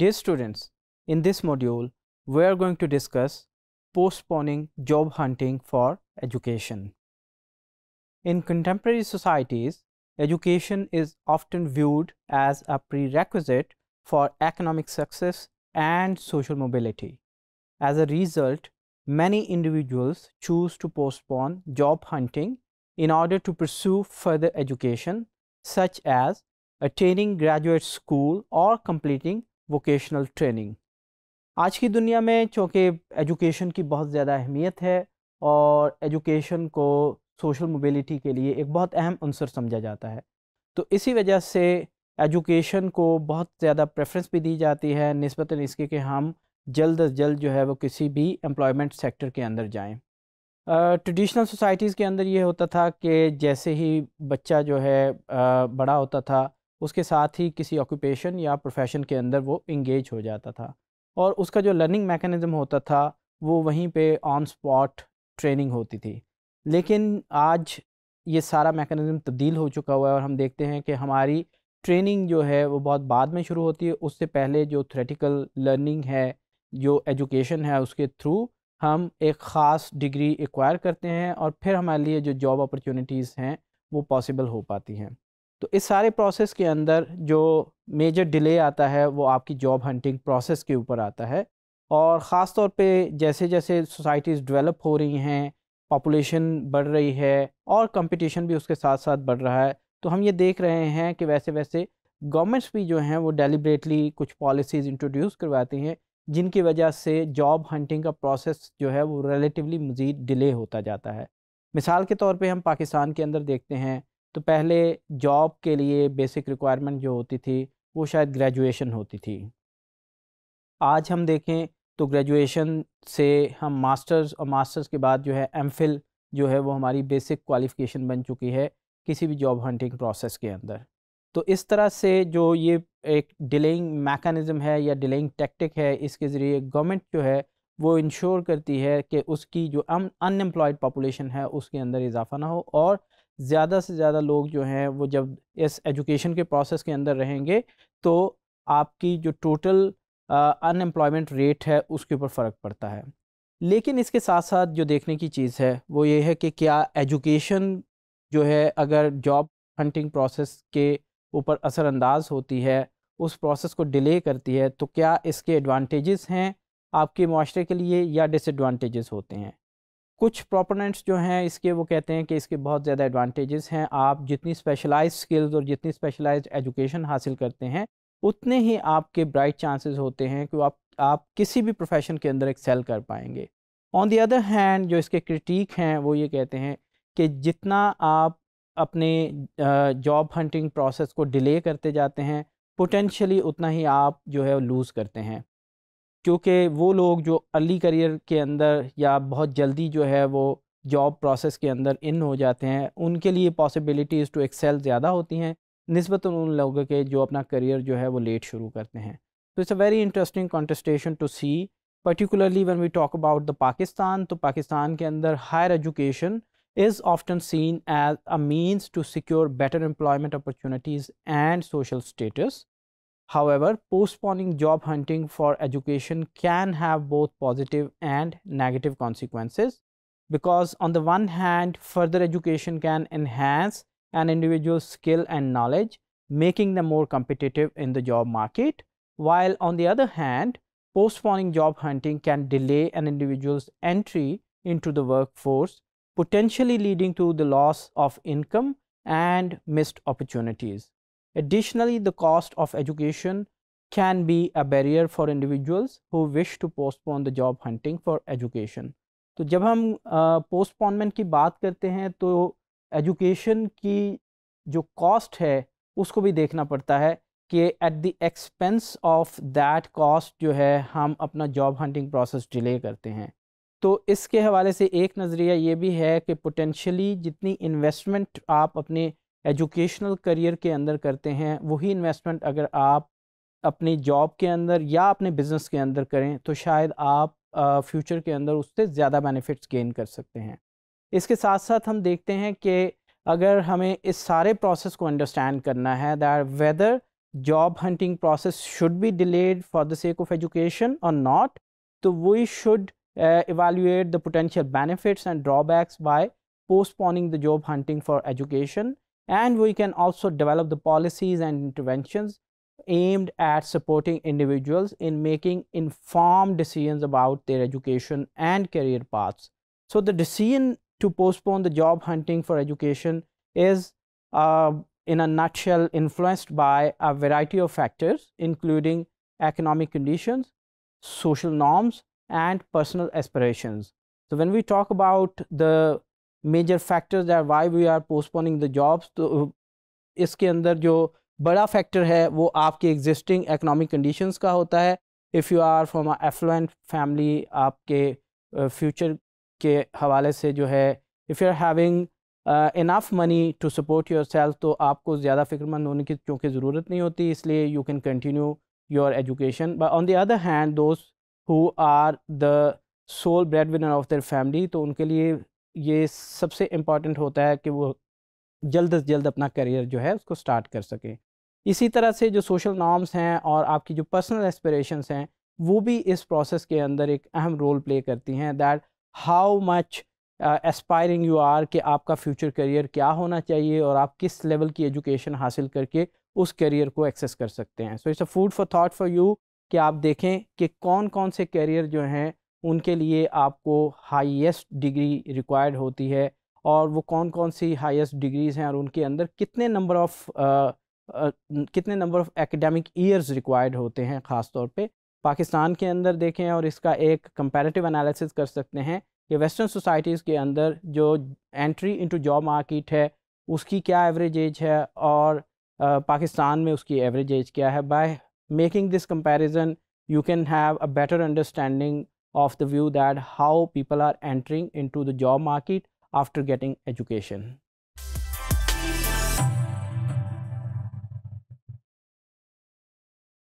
Dear students, in this module, we are going to discuss postponing job hunting for education. In contemporary societies, education is often viewed as a prerequisite for economic success and social mobility. As a result, many individuals choose to postpone job hunting in order to pursue further education such as attaining graduate school or completing vocational training आज की दुनिया में चूँकि education की बहुत ज़्यादा अहमियत है और एजुकेशन को सोशल मोबिलिटी के लिए एक बहुत अहम अनसर समझा जाता है तो इसी वजह से एजुकेशन को बहुत ज़्यादा प्रेफरेंस भी दी जाती है नस्बता इसके कि हम जल्द अज जल्द जो है वो किसी भी एम्प्लॉयमेंट सेक्टर के अंदर जाएं ट्रेडिशनल सोसाइटीज़ के अंदर ये होता था कि जैसे ही बच्चा जो है आ, बड़ा होता था उसके साथ ही किसी ऑक्यूपेशन या प्रोफेशन के अंदर वो इंगेज हो जाता था और उसका जो लर्निंग मैकेनिज़्म होता था वो वहीं पे ऑन स्पॉट ट्रेनिंग होती थी लेकिन आज ये सारा मैकेनिज़्म तब्दील हो चुका हुआ है और हम देखते हैं कि हमारी ट्रेनिंग जो है वो बहुत बाद में शुरू होती है उससे पहले जो थ्रेटिकल लर्निंग है जो एजुकेशन है उसके थ्रू हम एक ख़ास डिग्री एक्वायर करते हैं और फिर हमारे लिए जो जॉब अपॉर्चुनिटीज़ हैं वो पॉसिबल हो पाती हैं तो इस सारे प्रोसेस के अंदर जो मेजर डिले आता है वो आपकी जॉब हंटिंग प्रोसेस के ऊपर आता है और ख़ास तौर पे जैसे जैसे सोसाइटीज़ डेवलप हो रही हैं पॉपुलेशन बढ़ रही है और कंपटीशन भी उसके साथ साथ बढ़ रहा है तो हम ये देख रहे हैं कि वैसे वैसे गवर्नमेंट्स भी जो हैं वो डेलीबरेटली कुछ पॉलिसीज़ इंट्रोड्यूस करवाती हैं जिनकी वजह से जॉब हंटिंग का प्रोसेस जो है वो रिलेटिवली मज़ीद डिले होता जाता है मिसाल के तौर पे हम पाकिस्तान के अंदर देखते हैं तो पहले जॉब के लिए बेसिक रिक्वायरमेंट जो होती थी वो शायद ग्रेजुएशन होती थी आज हम देखें तो ग्रेजुएशन से हम मास्टर्स और मास्टर्स के बाद जो है एम जो है वो हमारी बेसिक क्वालिफ़िकेशन बन चुकी है किसी भी जॉब हंटिंग प्रोसेस के अंदर तो इस तरह से जो ये एक डिलेइंग मैकेनिज़्म है या डिलेइंग टैक्टिक है इसके ज़रिए गवर्नमेंट जो है वो इंश्योर करती है कि उसकी जो अनएम्प्लॉयड पॉपुलेशन है उसके अंदर इजाफा ना हो और ज़्यादा से ज़्यादा लोग जो हैं वो जब इस एजुकेशन के प्रोसेस के अंदर रहेंगे तो आपकी जो टोटल अनएम्प्लॉयमेंट रेट है उसके ऊपर फ़र्क पड़ता है लेकिन इसके साथ साथ जो देखने की चीज़ है वो ये है कि क्या एजुकेशन जो है अगर जॉब हंटिंग प्रोसेस के ऊपर असरअंदाज होती है उस प्रोसेस को डिले करती है तो क्या इसके एडवांटेजेस हैं आपके माशरे के लिए या डिसएडवांटेजेस होते हैं कुछ प्रोपोनेंट्स जो हैं इसके वो कहते हैं कि इसके बहुत ज़्यादा एडवांटेजेस हैं आप जितनी स्पेशलाइज स्किल्स और जितनी स्पेशलाइज्ड एजुकेशन हासिल करते हैं उतने ही आपके ब्राइट चांसेस होते हैं कि आप आप किसी भी प्रोफेशन के अंदर एक्सेल कर पाएंगे ऑन दी अदर हैंड जो इसके क्रिटिक हैं वो ये कहते हैं कि जितना आप अपने जॉब हंटिंग प्रोसेस को डिले करते जाते हैं पोटेंशली उतना ही आप जो है लूज़ करते हैं क्योंकि वो लोग जो अर्ली करियर के अंदर या बहुत जल्दी जो है वो जॉब प्रोसेस के अंदर इन हो जाते हैं उनके लिए पॉसिबिलिटीज़ टू एक्सेल ज़्यादा होती हैं नस्बत उन लोगों के जो अपना करियर जो है वो लेट शुरू करते हैं तो it's a very interesting contestation to see particularly when we talk about the Pakistan तो पाकिस्तान के अंदर higher education is often seen as a means to secure better employment opportunities and social status However, postponing job hunting for education can have both positive and negative consequences because on the one hand, further education can enhance an individual's skill and knowledge, making them more competitive in the job market, while on the other hand, postponing job hunting can delay an individual's entry into the workforce, potentially leading to the loss of income and missed opportunities. Additionally, the cost of education can be a barrier for individuals who wish to postpone the job hunting for education. तो जब हम postponement uh, की बात करते हैं तो education की जो कॉस्ट है उसको भी देखना पड़ता है कि at the expense of that cost जो है हम अपना जॉब हंटिंग प्रोसेस डिले करते हैं तो इसके हवाले से एक नज़रिया ये भी है कि पोटेंशली जितनी इन्वेस्टमेंट आप अपने एजुकेशनल करियर के अंदर करते हैं वही इन्वेस्टमेंट अगर आप अपनी जॉब के अंदर या अपने बिज़नेस के अंदर करें तो शायद आप फ्यूचर के अंदर उससे ज़्यादा बेनिफिट्स गेन कर सकते हैं इसके साथ साथ हम देखते हैं कि अगर हमें इस सारे प्रोसेस को अंडरस्टैंड करना है that whether job hunting process should be delayed for the sake of education और नॉट तो we should evaluate the potential benefits and drawbacks by postponing the job hunting for education and we can also develop the policies and interventions aimed at supporting individuals in making informed decisions about their education and career paths. So the decision to postpone the job hunting for education is uh, in a nutshell influenced by a variety of factors including economic conditions, social norms and personal aspirations. So when we talk about the major factors are why we are postponing the jobs तो इसके अंदर जो बड़ा factor है वो आपके existing economic conditions का होता है if you are from affluent family आपके फ्यूचर के हवाले से जो है if you are having enough money to support yourself तो आपको ज़्यादा फिक्रमंद होने की चूँकि ज़रूरत नहीं होती इसलिए you can continue your education but on the other hand those who are the sole breadwinner of their family तो उनके लिए ये सबसे इम्पॉर्टेंट होता है कि वो जल्द अज जल्द अपना करियर जो है उसको स्टार्ट कर सकें इसी तरह से जो सोशल नॉर्म्स हैं और आपकी जो पर्सनल एस्पिरेशंस हैं वो भी इस प्रोसेस के अंदर एक अहम रोल प्ले करती हैं that how much aspiring you are कि आपका फ्यूचर करियर क्या होना चाहिए और आप किस लेवल की एजुकेशन हासिल करके उस करियर को एक्सेस कर सकते हैं so it's a food for thought for you कि आप देखें कि कौन कौन से करियर जो हैं उनके लिए आपको हाईएस्ट डिग्री रिक्वायर्ड होती है और वो कौन कौन सी हाईएस्ट डिग्रीज़ हैं और उनके अंदर कितने नंबर ऑफ़ कितने number of academic years required होते हैं ख़ास तौर पे पाकिस्तान के अंदर देखें और इसका एक कंपेरेटिव एनालिसिस कर सकते हैं कि वेस्टर्न सोसाइटीज़ के अंदर जो एंट्री इंटू जॉब मार्किट है उसकी क्या एवरेज एज है और आ, पाकिस्तान में उसकी एवरेज एज क्या है by making this comparison you can have a better understanding of the view that how people are entering into the job market after getting education.